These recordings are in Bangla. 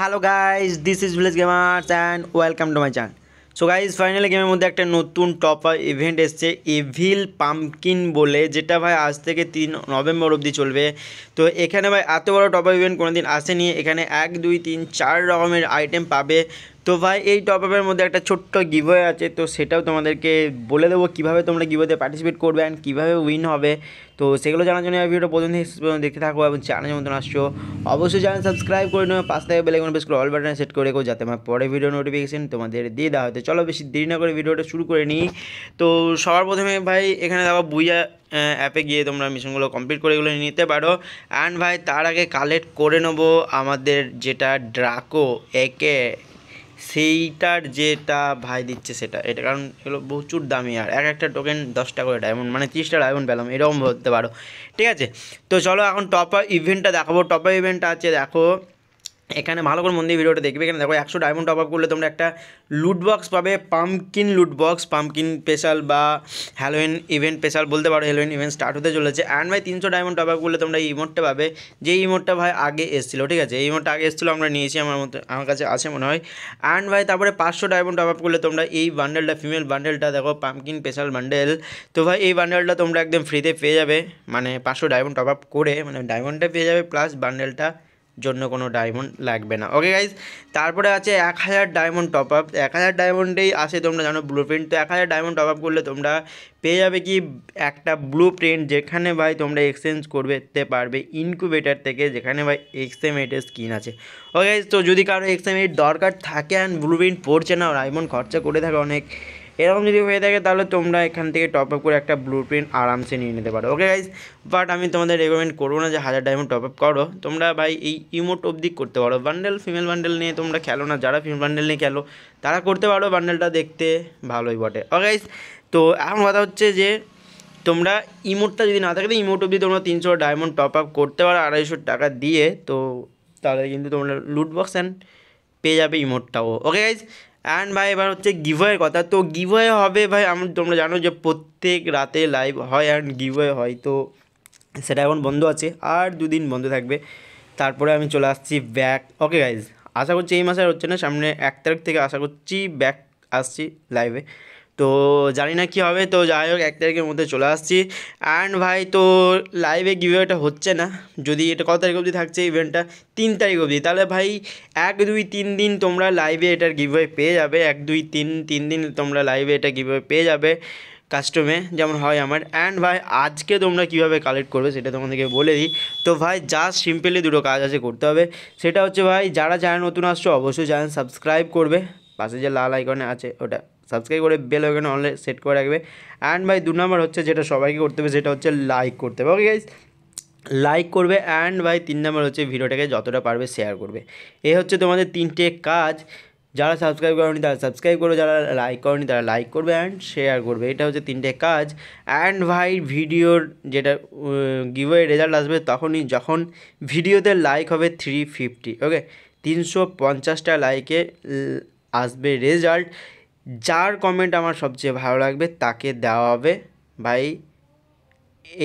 hello guys this is village gamers and welcome to my channel so guys finally গেমের মধ্যে একটা নতুন টপ ইভেন্ট এসছে এভিল পাম্পকিন বলে যেটা ভাই আজ থেকে তিন নভেম্বর অবধি চলবে তো এখানে ভাই এত বড় টপ ইভেন্ট কোনো দিন আসেনি এখানে এক দুই তিন চার রকমের আইটেম পাবে তো ভাই এই টপ আপের মধ্যে একটা ছোট্ট গিভওয়ে আছে তো সেটাও তোমাদেরকে বলে দেবো কীভাবে তোমরা গিভোতে পার্টিসিপেট করবে অ্যান্ড কীভাবে উইন হবে তো সেগুলো জানার জন্য ভিডিওটা প্রথম থেকে দেখতে থাকবো এবং চ্যানেল মতন আসছো অবশ্যই চ্যানেল সাবস্ক্রাইব করে নেবে পাশ থেকে বেলাইকন বেশ করে অল বাটনে সেট করে রেখো যাতে আমার পরে ভিডিও নোটিফিকেশান তোমাদের দিয়ে দেওয়া হতে চলো বেশি দেরি না করে ভিডিওটা শুরু করে নিই তো সবার প্রথমে ভাই এখানে দেওয়া বুইয়া অ্যাপে গিয়ে তোমরা মিশনগুলো কমপ্লিট করে এগুলো নিতে পারো অ্যান্ড ভাই তার আগে কালেক্ট করে নেবো আমাদের যেটা ড্রাকো একে সেইটার যেটা ভাই দিচ্ছে সেটা এটা কারণ এগুলো প্রচুর দামি আর এক একটা টোকেন দশটা করে ডায়মন্ড মানে তিরিশটা ডায়মন্ড পেলাম এরকম হতে পারো ঠিক আছে তো চলো এখন টপার ইভেন্টটা দেখাবো টপার ইভেন্টটা আছে দেখো এখানে ভালো করে মন দিয়ে ভিডিওটা দেখবে এখানে দেখো একশো ডায়মন্ড টপ আপ করলে তোমরা একটা লুট বক্স পাবে pumpkin loot box pumpkin special বা হ্যালোইন ইভেন্ট স্পেশাল বলতে পারো হ্যালোইন ইভেন্ট স্টার্ট হতে চলেছে অ্যান্ড ভাই তিনশো ডায়মন্ড টপ আপ করলে তোমরা এই ইমোটটা পাবে যে ইমোটটা ভাই আগে এসেছিলো ঠিক আছে এই ইমোটটা আগে এসেছিলো আমরা নিয়েছি আমার মতো আমার কাছে আছে মনে হয় অ্যান্ড ভাই তারপরে পাঁচশো ডায়মন্ড টপ আপ করলে তোমরা এই বান্ডেলটা ফিমেল বান্ডেলটা দেখো পাম্পকিন স্পেশাল বান্ডেল তো ভাই এই বান্ডেলটা তোমরা একদম ফ্রিতে পেয়ে যাবে মানে পাঁচশো ডায়মন্ড টপ আপ করে মানে ডায়মন্ডটা পেয়ে যাবে প্লাস বান্ডেলটা জন্য কোনো ডায়মন্ড লাগবে না ওকে গাইজ তারপরে আছে এক হাজার ডায়মন্ড টপ আপ এক হাজার ডায়মন্ডেই আসে তোমরা জানো ব্লু প্রিন্ট তো এক হাজার ডায়মন্ড টপ আপ করলে তোমরা পেয়ে যাবে কি একটা ব্লু প্রিন্ট যেখানে ভাই তোমরা এক্সচেঞ্জ করতে পারবে ইনকুবেটার থেকে যেখানে ভাই এক্সএমএটের স্কিন আছে ওকে গাইজ তো যদি কারো এক্সএমএট দরকার থাকে অ্যান্ড ব্লু প্রিন্ট পড়ছে না ডায়মন্ড খরচা করে থাকে অনেক এরকম যদি হয়ে থাকে তাহলে তোমরা এখান থেকে টপ আপ করে একটা ব্লু প্রিন্ট আরামসে নিয়ে নিতে পারো ওকে গাইজ বাট আমি তোমাদের রেকমেন্ড করবো না যে হাজার ডায়মন্ড টপ আপ করো তোমরা ভাই এই ইমোট অবধি করতে পারো বান্ডেল ফিমেল বান্ডেল নিয়ে তোমরা খেলো না যারা ফিমেল বান্ডেল নিয়ে খেলো তারা করতে পারো বান্ডেলটা দেখতে ভালোই বটে ওকে গাইজ তো এখন কথা হচ্ছে যে তোমরা ইমোটটা যদি না থাকে তো ইমোট অবধি তোমরা তিনশো ডায়মন্ড টপ আপ করতে পারো আড়াইশো টাকা দিয়ে তো তাহলে কিন্তু তোমরা লুট বক্স অ্যান্ড পেয়ে যাবে ইমোটটাও ওকে গাইজ অ্যান্ড ভাই এবার হচ্ছে গিভওয়ের কথা তো গিভওয়ে হবে ভাই আমার তোমরা জানো যে প্রত্যেক রাতে লাইভ হয় অ্যান্ড গিভওয়ে হয় তো সেটা এখন বন্ধ আছে আর দুদিন বন্ধ থাকবে তারপরে আমি চলে আসছি ব্যাক ওকে গাইজ আশা করছি এই মাসে আর হচ্ছে না সামনে এক তারিখ থেকে আশা করছি ব্যাক আসছি লাইভে তো জানি না কী হবে তো যাই হোক এক তারিখের মধ্যে চলে আসছি অ্যান্ড ভাই তো লাইভে গিভওয়েটা হচ্ছে না যদি এটা কত তারিখ অবধি থাকছে ইভেন্টটা তিন তারিখ অবধি তাহলে ভাই এক দুই তিন দিন তোমরা লাইভে এটার গিভওয়ে পেয়ে যাবে এক দুই তিন তিন দিন তোমরা লাইভে এটা গিভওয়ে পেয়ে যাবে কাস্টমে যেমন হয় আমার অ্যান্ড ভাই আজকে তোমরা কিভাবে কালেক্ট করবে সেটা তোমাদেরকে বলে দিই তো ভাই জাস্ট সিম্পলি দুটো কাজ আছে করতে হবে সেটা হচ্ছে ভাই যারা চ্যানেল নতুন আসছো অবশ্যই চ্যানেল সাবস্ক্রাইব করবে পাশে যে লাল আইকনে আছে ওটা সাবস্ক্রাইব করে বেল ওখানে অনলাইন সেট করে রাখবে অ্যান্ড ভাই দু নম্বর হচ্ছে যেটা সবাইকে করতে হবে সেটা হচ্ছে লাইক করতে হবে ওকে গাইজ লাইক করবে অ্যান্ড ভাই তিন নম্বর হচ্ছে ভিডিওটাকে যতটা পারবে শেয়ার করবে এ হচ্ছে তোমাদের তিনটে কাজ যারা সাবস্ক্রাইব করেনি তারা সাবস্ক্রাইব করবে যারা লাইক করেনি তারা লাইক করবে অ্যান্ড শেয়ার করবে এটা হচ্ছে তিনটে কাজ অ্যান্ড ভাই ভিডিওর যেটা গিভওয়ে রেজাল্ট আসবে তখনই যখন ভিডিওতে লাইক হবে থ্রি ফিফটি ওকে তিনশো পঞ্চাশটা লাইকে আসবে রেজাল্ট যার কমেন্ট আমার সবচেয়ে ভালো লাগবে তাকে দেওয়া হবে ভাই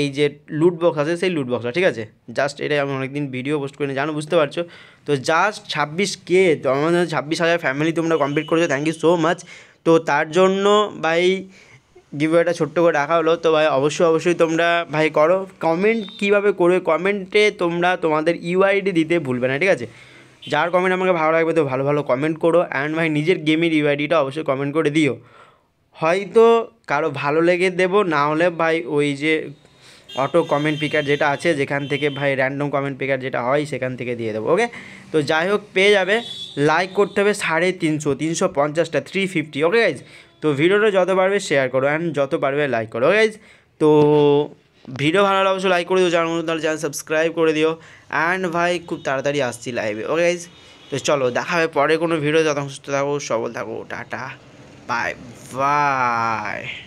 এই যে লুট বক্স আছে সেই লুট বক্সটা ঠিক আছে জাস্ট এটাই আমি অনেক দিন ভিডিও পোস্ট করে জানো বুঝতে পারছো তো জাস্ট ছাব্বিশ কে আমাদের ছাব্বিশ হাজার ফ্যামিলি তোমরা কমপ্লিট করেছো থ্যাংক ইউ সো মাচ তো তার জন্য ভাই গিভওয়েটা ছোট্ট করে রাখা হলো তো ভাই অবশ্যই অবশ্যই তোমরা ভাই করো কমেন্ট কিভাবে করবে কমেন্টে তোমরা তোমাদের ইউআইডি দিতে ভুলবে না ঠিক আছে যার কমেন্ট আমাকে ভালো লাগবে তো ভালো ভালো কমেন্ট করো অ্যান্ড ভাই নিজের গেমের ইউআইডিটা অবশ্যই কমেন্ট করে দিও হয়তো কারো ভালো লেগে দেবো না হলে ভাই ওই যে অটো কমেন্ট পিকার যেটা আছে যেখান থেকে ভাই র্যান্ডম কমেন্ট পিকার যেটা হয় সেখান থেকে দিয়ে দেবো ওকে তো যাই হোক পেয়ে যাবে লাইক করতে হবে সাড়ে তিনশো তিনশো পঞ্চাশটা থ্রি ফিফটি ওকে গাইজ তো ভিডিওটা যত পারবে শেয়ার করো অ্যান্ড যত পারবে লাইক করো গাইজ তো ভিডিও ভালো লাগলে অবশ্যই লাইক করে দিও যার তাহলে চ্যানেল সাবস্ক্রাইব করে দিও অ্যান্ড ভাই খুব তাড়াতাড়ি আসছি লাইভে ওকে গাইজ তো চলো দেখা হবে পরে কোনো ভিডিও যত সুস্থ থাকো সবল থাকো টাটা বাই বাই